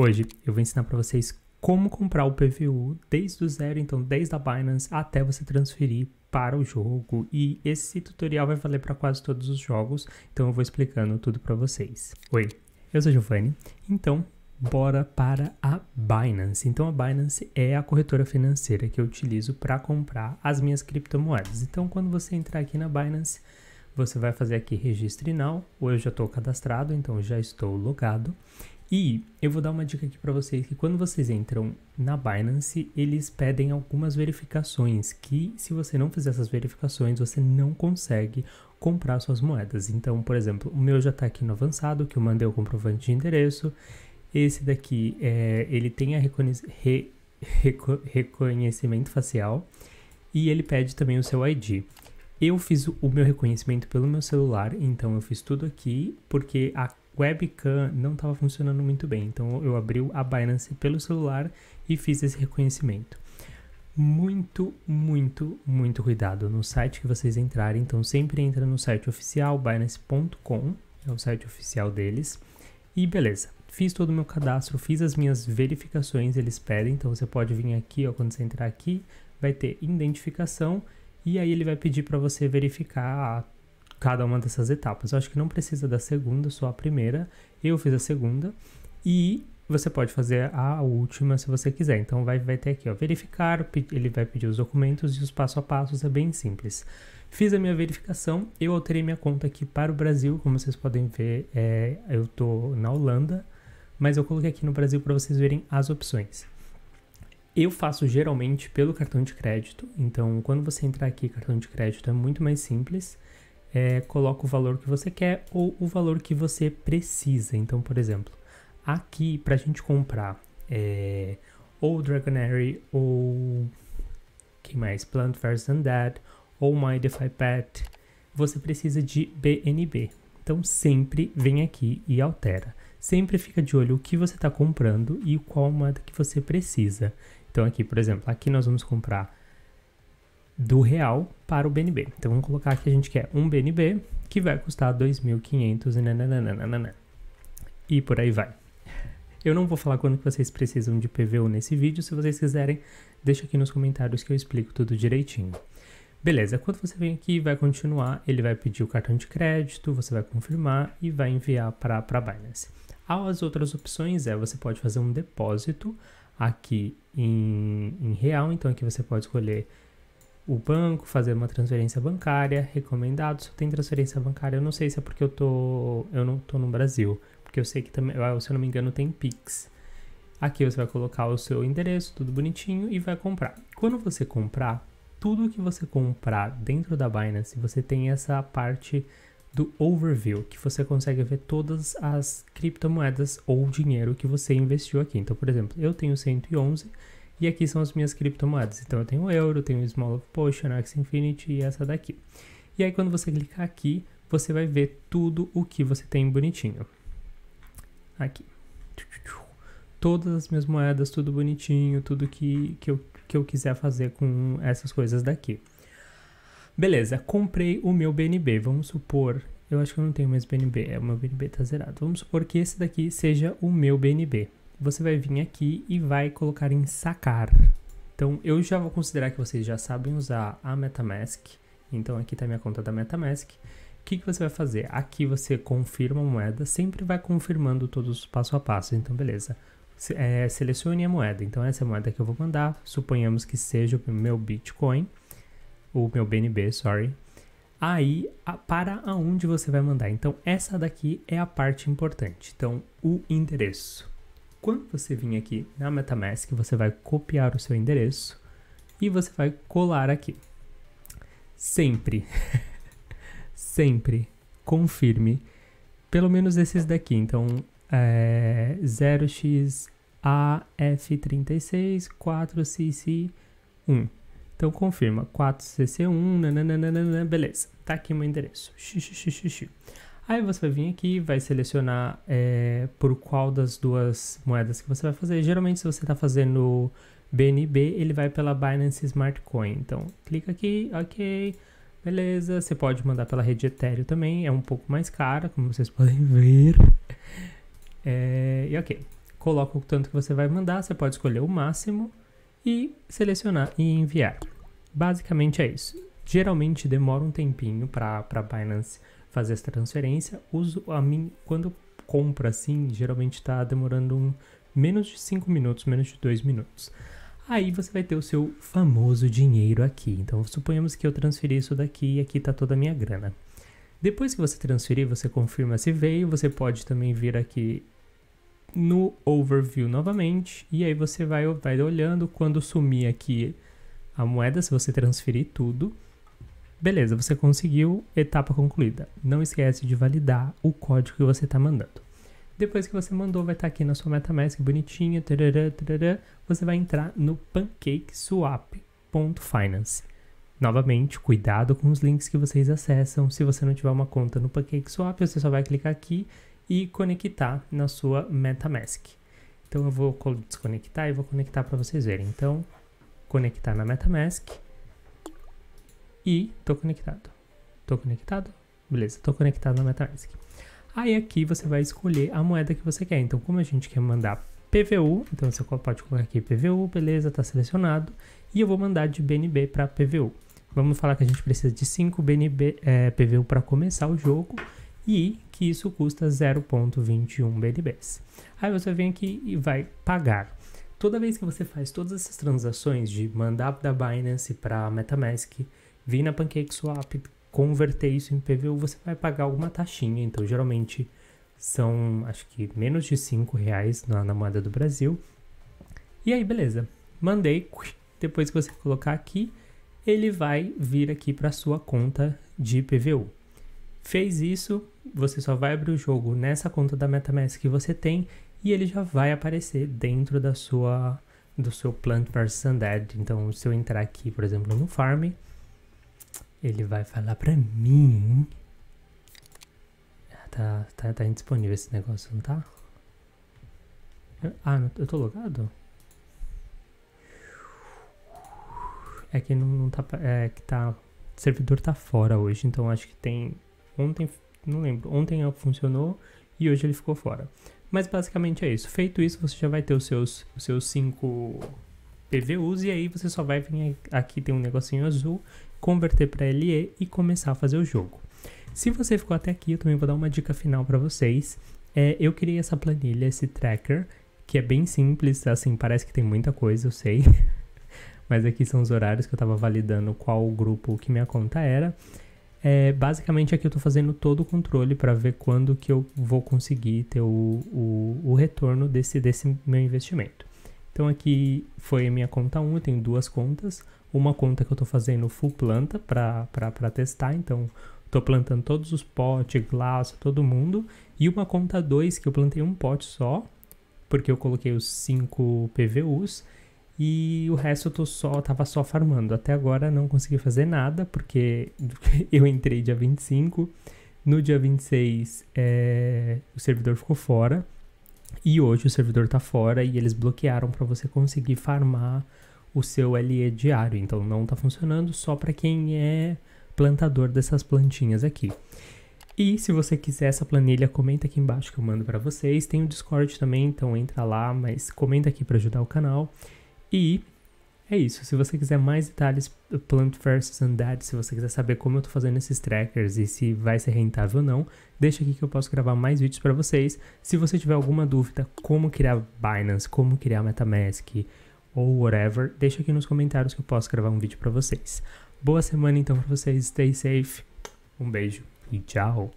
Hoje eu vou ensinar para vocês como comprar o PVU desde o zero, então desde a Binance até você transferir para o jogo. E esse tutorial vai valer para quase todos os jogos, então eu vou explicando tudo para vocês. Oi, eu sou Giovanni. Então, bora para a Binance. Então a Binance é a corretora financeira que eu utilizo para comprar as minhas criptomoedas. Então quando você entrar aqui na Binance, você vai fazer aqui registre now, ou eu já estou cadastrado, então já estou logado. E eu vou dar uma dica aqui para vocês que quando vocês entram na Binance, eles pedem algumas verificações que se você não fizer essas verificações, você não consegue comprar suas moedas. Então, por exemplo, o meu já está aqui no avançado, que eu mandei o comprovante de endereço. Esse daqui, é, ele tem a re reco reconhecimento facial e ele pede também o seu ID. Eu fiz o meu reconhecimento pelo meu celular, então eu fiz tudo aqui, porque a webcam não estava funcionando muito bem. Então eu abri a Binance pelo celular e fiz esse reconhecimento. Muito, muito, muito cuidado no site que vocês entrarem. Então sempre entra no site oficial binance.com, é o site oficial deles. E beleza, fiz todo o meu cadastro, fiz as minhas verificações, eles pedem, então você pode vir aqui, ó, quando você entrar aqui, vai ter identificação e aí ele vai pedir para você verificar a cada uma dessas etapas. Eu acho que não precisa da segunda, só a primeira. Eu fiz a segunda e você pode fazer a última se você quiser. Então vai, vai ter aqui, ó, verificar, ele vai pedir os documentos e os passo a passos é bem simples. Fiz a minha verificação, eu alterei minha conta aqui para o Brasil, como vocês podem ver, é, eu estou na Holanda, mas eu coloquei aqui no Brasil para vocês verem as opções. Eu faço geralmente pelo cartão de crédito, então quando você entrar aqui, cartão de crédito é muito mais simples é, coloca o valor que você quer ou o valor que você precisa. Então, por exemplo, aqui para a gente comprar é, ou Dragonary ou que mais? Plant vs Undead ou My Defy Pet, você precisa de BNB. Então sempre vem aqui e altera. Sempre fica de olho o que você está comprando e qual moeda que você precisa. Então aqui, por exemplo, aqui nós vamos comprar do real para o BNB. Então vamos colocar que a gente quer um BNB que vai custar 2.500 nananana, e por aí vai. Eu não vou falar quando vocês precisam de PVU nesse vídeo, se vocês quiserem, deixa aqui nos comentários que eu explico tudo direitinho. Beleza, quando você vem aqui e vai continuar, ele vai pedir o cartão de crédito, você vai confirmar e vai enviar para a Binance. As outras opções é, você pode fazer um depósito aqui em, em real, então aqui você pode escolher o banco, fazer uma transferência bancária, recomendado, só tem transferência bancária. Eu não sei se é porque eu tô, eu não tô no Brasil, porque eu sei que também, se eu não me engano, tem Pix. Aqui você vai colocar o seu endereço, tudo bonitinho e vai comprar. Quando você comprar, tudo que você comprar dentro da Binance, você tem essa parte do overview, que você consegue ver todas as criptomoedas ou dinheiro que você investiu aqui. Então, por exemplo, eu tenho 111 e aqui são as minhas criptomoedas. Então eu tenho o Euro, tenho o Small of Potion, Axie Infinity e essa daqui. E aí quando você clicar aqui, você vai ver tudo o que você tem bonitinho. Aqui. Todas as minhas moedas, tudo bonitinho, tudo que, que, eu, que eu quiser fazer com essas coisas daqui. Beleza, comprei o meu BNB. Vamos supor, eu acho que eu não tenho mais BNB, é, o meu BNB tá zerado. Vamos supor que esse daqui seja o meu BNB você vai vir aqui e vai colocar em sacar. Então, eu já vou considerar que vocês já sabem usar a MetaMask. Então, aqui está minha conta da MetaMask. O que, que você vai fazer? Aqui você confirma a moeda, sempre vai confirmando todos os passo a passo. Então, beleza. é, selecione a moeda. Então, essa é a moeda que eu vou mandar. Suponhamos que seja o meu Bitcoin, o meu BNB, sorry aí a, para aonde você vai mandar. Então, essa daqui é a parte importante. Então, o endereço. Quando você vir aqui na MetaMask, você vai copiar o seu endereço e você vai colar aqui. Sempre, sempre confirme pelo menos esses daqui. Então, é 0xAF364CC1. Então, confirma 4CC1, nananana, beleza. Tá aqui meu endereço. Xixi, xixi, xixi. Aí você vai vir aqui, vai selecionar é, por qual das duas moedas que você vai fazer. Geralmente, se você está fazendo BNB, ele vai pela Binance Smart Coin. Então, clica aqui, ok, beleza. Você pode mandar pela rede Ethereum também, é um pouco mais cara, como vocês podem ver. É, e ok, coloca o tanto que você vai mandar, você pode escolher o máximo e selecionar e enviar. Basicamente é isso. Geralmente demora um tempinho para a Binance fazer essa transferência. Uso a mim quando compra assim, geralmente está demorando um, menos de 5 minutos, menos de 2 minutos. Aí você vai ter o seu famoso dinheiro aqui. Então suponhamos que eu transferi isso daqui e aqui está toda a minha grana. Depois que você transferir, você confirma se veio, você pode também vir aqui no overview novamente e aí você vai, vai olhando quando sumir aqui a moeda, se você transferir tudo, Beleza, você conseguiu, etapa concluída. Não esquece de validar o código que você está mandando. Depois que você mandou, vai estar tá aqui na sua MetaMask bonitinha, tarará, tarará, você vai entrar no PancakeSwap.finance. Novamente, cuidado com os links que vocês acessam. Se você não tiver uma conta no PancakeSwap, você só vai clicar aqui e conectar na sua MetaMask. Então eu vou desconectar e vou conectar para vocês verem. Então, conectar na MetaMask e tô conectado. Tô conectado? Beleza, tô conectado na MetaMask. Aí aqui você vai escolher a moeda que você quer. Então, como a gente quer mandar PVU, então você pode colocar aqui PVU, beleza, tá selecionado. E eu vou mandar de BNB para PVU. Vamos falar que a gente precisa de 5 BNB, é, PVU para começar o jogo e que isso custa 0.21 BNBs. Aí você vem aqui e vai pagar. Toda vez que você faz todas essas transações de mandar da Binance para MetaMask, vir na PancakeSwap, converter isso em PVU, você vai pagar alguma taxinha. Então, geralmente são, acho que menos de 5 reais na, na moeda do Brasil. E aí, beleza. Mandei. Depois que você colocar aqui, ele vai vir aqui para sua conta de PVU. Fez isso, você só vai abrir o jogo nessa conta da MetaMask que você tem e ele já vai aparecer dentro da sua do seu Plant vs Undead. Então, se eu entrar aqui, por exemplo, no farm, ele vai falar pra mim. Tá, tá, tá indisponível esse negócio, não tá? ah, eu tô logado? É que não, não tá. É que tá. O servidor tá fora hoje, então acho que tem. Ontem. Não lembro. Ontem funcionou e hoje ele ficou fora. Mas basicamente é isso. Feito isso, você já vai ter os seus, os seus cinco PVUs e aí você só vai vir aqui, tem um negocinho azul, converter para LE e começar a fazer o jogo. Se você ficou até aqui, eu também vou dar uma dica final para vocês. É, eu criei essa planilha, esse tracker, que é bem simples, assim, parece que tem muita coisa, eu sei. Mas aqui são os horários que eu estava validando qual grupo que minha conta era. É, basicamente aqui eu estou fazendo todo o controle para ver quando que eu vou conseguir ter o, o, o, retorno desse, desse meu investimento. Então aqui foi a minha conta 1, eu tenho duas contas. Uma conta que eu estou fazendo full planta para testar, então estou plantando todos os potes, glass, todo mundo. E uma conta 2 que eu plantei um pote só, porque eu coloquei os 5 PVUs. E o resto eu tô só, tava só farmando. Até agora não consegui fazer nada, porque eu entrei dia 25. No dia 26, é, o servidor ficou fora. E hoje o servidor tá fora e eles bloquearam para você conseguir farmar o seu LE diário. Então não tá funcionando só para quem é plantador dessas plantinhas aqui. E se você quiser essa planilha, comenta aqui embaixo que eu mando para vocês. Tem o Discord também, então entra lá, mas comenta aqui para ajudar o canal. E é isso. Se você quiser mais detalhes, Plant vs Undead, se você quiser saber como eu tô fazendo esses trackers e se vai ser rentável ou não, deixa aqui que eu posso gravar mais vídeos para vocês. Se você tiver alguma dúvida, como criar Binance, como criar Metamask ou whatever, deixa aqui nos comentários que eu posso gravar um vídeo para vocês. Boa semana então para vocês, stay safe, um beijo e tchau!